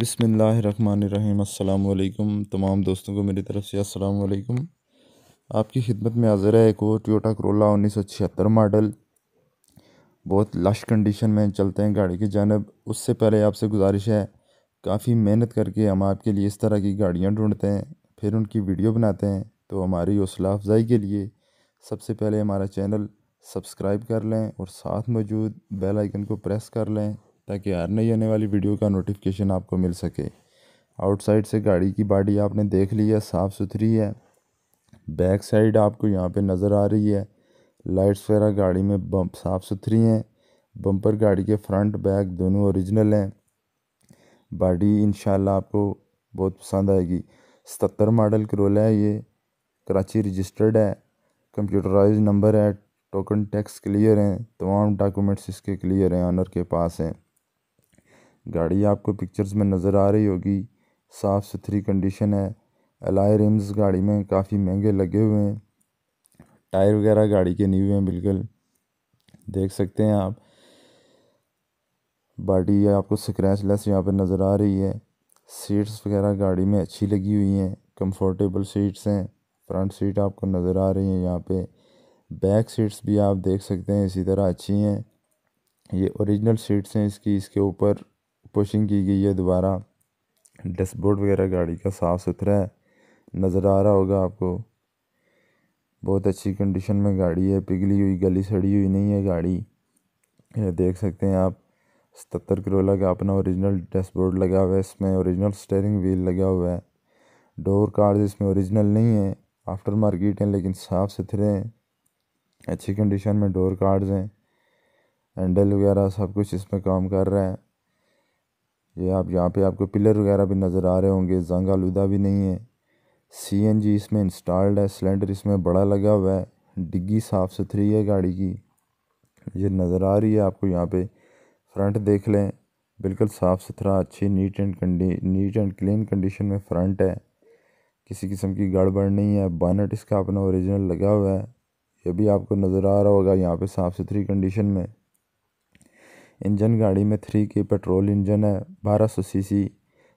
बसमीम् अल्लाम तमाम दोस्तों को मेरी तरफ़ से वालेकुम आपकी खिदमत में हाजिर है एक और टोयोटा करोला उन्नीस सौ छिहत्तर मॉडल बहुत लश कंडीशन में चलते हैं गाड़ी की जानब उससे पहले आपसे गुजारिश है काफ़ी मेहनत करके हम आपके लिए इस तरह की गाड़ियाँ ढूंढते हैं फिर उनकी वीडियो बनाते हैं तो हमारी हौसला अफजाई के लिए सबसे पहले हमारा चैनल सब्सक्राइब कर लें और साथ मौजूद बेल आइकन को प्रेस कर लें ताकि हर नई आने वाली वीडियो का नोटिफिकेशन आपको मिल सके आउटसाइड से गाड़ी की बाड़ी आपने देख ली है साफ़ सुथरी है बैक साइड आपको यहाँ पे नज़र आ रही है लाइट्स वगैरह गाड़ी में बम साफ़ सुथरी हैं बम्पर गाड़ी के फ्रंट बैक दोनों ओरिजिनल हैं बाड़ी इन आपको बहुत पसंद आएगी सतर मॉडल करोला है ये कराची रजिस्टर्ड है कंप्यूटराइज नंबर है टोकन टैक्स क्लियर हैं तमाम डॉक्यूमेंट्स इसके क्लियर हैं ऑनर के पास हैं गाड़ी आपको पिक्चर्स में नज़र आ रही होगी साफ़ सुथरी कंडीशन है अलाय रिम्स गाड़ी में काफ़ी महंगे लगे हुए हैं टायर वगैरह गाड़ी के न्यू हैं बिल्कुल देख सकते हैं आप बाडी आपको स्क्रैच लेस यहाँ पर नज़र आ रही है सीट्स वगैरह गाड़ी में अच्छी लगी हुई हैं कंफर्टेबल सीट्स हैं फ्रंट सीट आपको नज़र आ रही है यहाँ पे बैक सीट्स भी आप देख सकते हैं इसी तरह अच्छी हैं ये ओरिजिनल सीट्स हैं इसकी इसके ऊपर पुशिंग की गई है दोबारा डैशबोर्ड वगैरह गाड़ी का साफ़ सुथरा है नज़र आ रहा होगा आपको बहुत अच्छी कंडीशन में गाड़ी है पिघली हुई गली सड़ी हुई नहीं है गाड़ी ये देख सकते हैं आप सतर करोला का अपना ओरिजिनल डैशबोर्ड लगा हुआ है इसमें ओरिजिनल स्टेयरिंग व्हील लगा हुआ है डोर कार्ड इसमें ओरिजिनल नहीं है आफ्टर मार्केट हैं लेकिन साफ़ सुथरे हैं अच्छी कंडीशन में डोर कार्ड्स हैं हैंडल वगैरह सब कुछ इसमें काम कर रहा है ये आप यहाँ पे आपको पिलर वगैरह भी नज़र आ रहे होंगे जंग आलूदा भी नहीं है सीएनजी इसमें इंस्टॉल्ड है सिलेंडर इसमें बड़ा लगा हुआ है डिग्गी साफ़ सुथरी है गाड़ी की ये नज़र आ रही है आपको यहाँ पे फ्रंट देख लें बिल्कुल साफ़ सुथरा अच्छी नीट एंड कंडी नीट एंड क्लीन कंडीशन में फ्रंट है किसी किस्म की गड़बड़ नहीं है बानट इसका अपना औरिजिनल लगा हुआ है ये भी आपको नज़र आ रहा होगा यहाँ पर साफ़ सुथरी कंडीशन में इंजन गाड़ी में थ्री के पेट्रोल इंजन है बारह सौ सी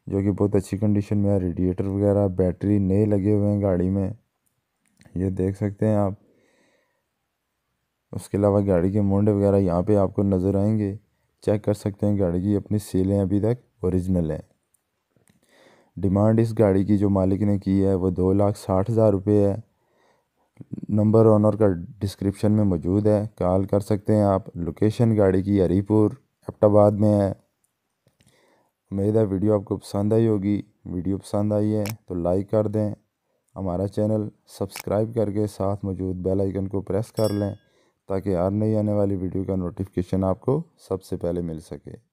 जो कि बहुत अच्छी कंडीशन में है रेडिएटर वगैरह बैटरी नए लगे हुए हैं गाड़ी में ये देख सकते हैं आप उसके अलावा गाड़ी के मोंडे वगैरह यहाँ पे आपको नज़र आएंगे चेक कर सकते हैं गाड़ी की अपनी सेलें अभी तक ओरिजिनल हैं डिमांड इस गाड़ी की जो मालिक ने की है वो दो लाख साठ हज़ार रुपये है नंबर ऑनर का डिस्क्रिप्शन में मौजूद है कॉल कर सकते हैं आप लोकेशन गाड़ी की हरीपुर एपटाबाद में है उम्मीद है वीडियो आपको पसंद आई होगी वीडियो पसंद आई है तो लाइक कर दें हमारा चैनल सब्सक्राइब करके साथ मौजूद बेल आइकन को प्रेस कर लें ताकि हर नई आने वाली वीडियो का नोटिफिकेशन आपको सबसे पहले मिल सके